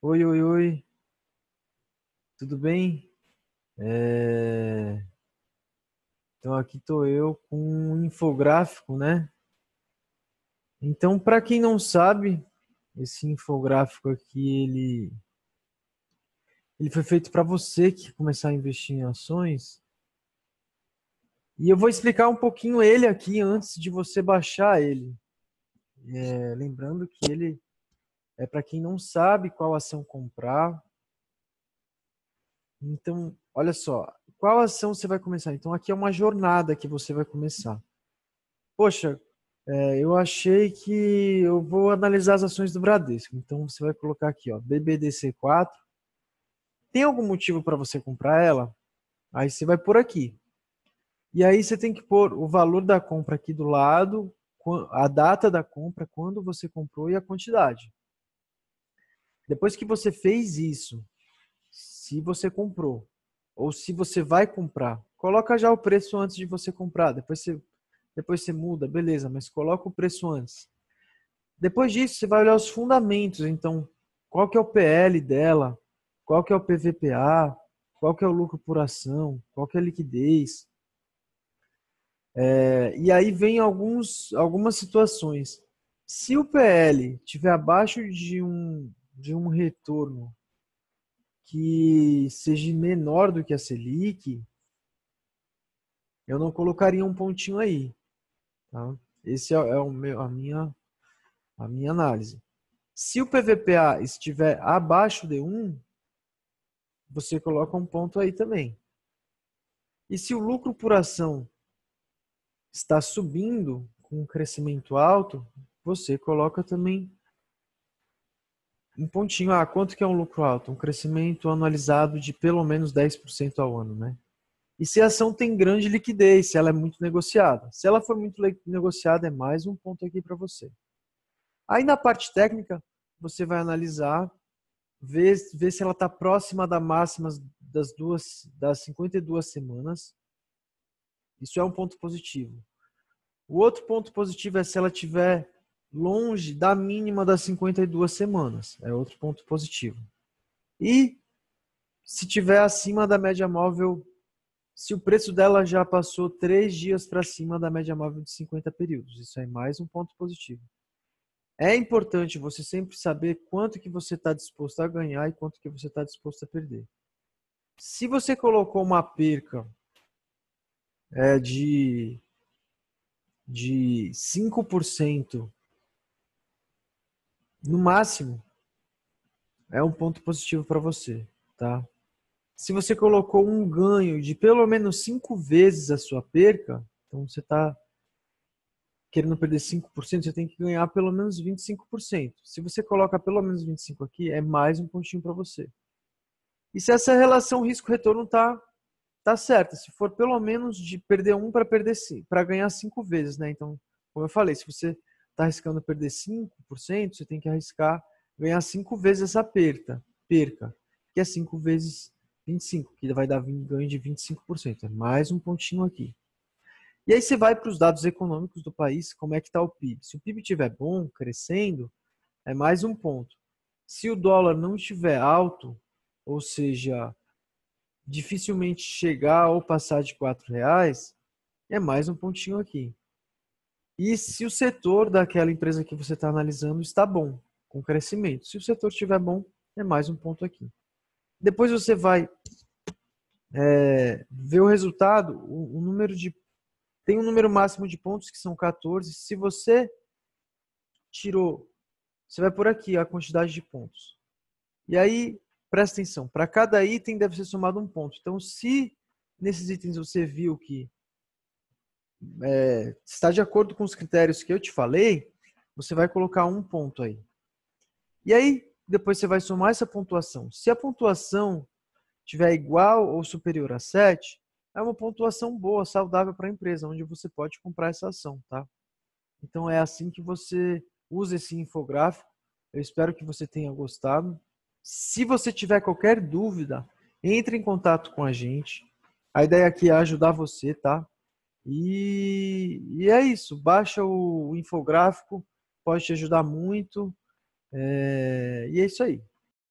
Oi, oi, oi. Tudo bem? É... Então aqui estou eu com um infográfico, né? Então, para quem não sabe, esse infográfico aqui, ele, ele foi feito para você que começar a investir em ações. E eu vou explicar um pouquinho ele aqui antes de você baixar ele. É, lembrando que ele é para quem não sabe qual ação comprar. Então, olha só, qual ação você vai começar? Então, aqui é uma jornada que você vai começar. Poxa, é, eu achei que eu vou analisar as ações do Bradesco. Então, você vai colocar aqui, ó, BBDC4. Tem algum motivo para você comprar ela? Aí você vai por aqui. E aí você tem que pôr o valor da compra aqui do lado, a data da compra, quando você comprou e a quantidade. Depois que você fez isso, se você comprou ou se você vai comprar, coloca já o preço antes de você comprar. Depois você, depois você muda, beleza, mas coloca o preço antes. Depois disso, você vai olhar os fundamentos. Então, qual que é o PL dela? Qual que é o PVPA? Qual que é o lucro por ação? Qual que é a liquidez? É, e aí vem alguns, algumas situações. Se o PL tiver abaixo de um de um retorno que seja menor do que a Selic, eu não colocaria um pontinho aí. Tá? Esse é, é o meu, a, minha, a minha análise. Se o PVPA estiver abaixo de 1, você coloca um ponto aí também. E se o lucro por ação está subindo com um crescimento alto, você coloca também um pontinho, ah, quanto que é um lucro alto? Um crescimento anualizado de pelo menos 10% ao ano, né? E se a ação tem grande liquidez, se ela é muito negociada. Se ela for muito negociada, é mais um ponto aqui para você. Aí na parte técnica, você vai analisar, ver, ver se ela está próxima da máxima das, duas, das 52 semanas. Isso é um ponto positivo. O outro ponto positivo é se ela tiver longe da mínima das 52 semanas. É outro ponto positivo. E se tiver acima da média móvel, se o preço dela já passou três dias para cima da média móvel de 50 períodos, isso é mais um ponto positivo. É importante você sempre saber quanto que você está disposto a ganhar e quanto que você está disposto a perder. Se você colocou uma perca é, de, de 5% no máximo, é um ponto positivo para você, tá? Se você colocou um ganho de pelo menos cinco vezes a sua perca, então você está querendo perder 5%, você tem que ganhar pelo menos 25%. Se você coloca pelo menos 25% aqui, é mais um pontinho para você. E se essa relação risco-retorno tá tá certa, se for pelo menos de perder um para perder para ganhar cinco vezes, né? Então, como eu falei, se você está arriscando perder 5%, você tem que arriscar ganhar 5 vezes essa perda, perca, que é 5 vezes 25, que vai dar ganho de 25%. É mais um pontinho aqui. E aí você vai para os dados econômicos do país, como é que está o PIB. Se o PIB estiver bom, crescendo, é mais um ponto. Se o dólar não estiver alto, ou seja, dificilmente chegar ou passar de R$ reais, é mais um pontinho aqui e se o setor daquela empresa que você está analisando está bom, com crescimento. Se o setor estiver bom, é mais um ponto aqui. Depois você vai é, ver o resultado, o, o, número de. Tem um número máximo de pontos, que são 14. Se você tirou, você vai por aqui a quantidade de pontos. E aí, presta atenção, para cada item deve ser somado um ponto. Então, se nesses itens você viu que é, está de acordo com os critérios que eu te falei, você vai colocar um ponto aí. E aí, depois você vai somar essa pontuação. Se a pontuação tiver igual ou superior a 7, é uma pontuação boa, saudável para a empresa, onde você pode comprar essa ação, tá? Então é assim que você usa esse infográfico. Eu espero que você tenha gostado. Se você tiver qualquer dúvida, entre em contato com a gente. A ideia aqui é ajudar você, tá? E, e é isso, baixa o, infográfico, pode te ajudar muito. É, e é isso aí.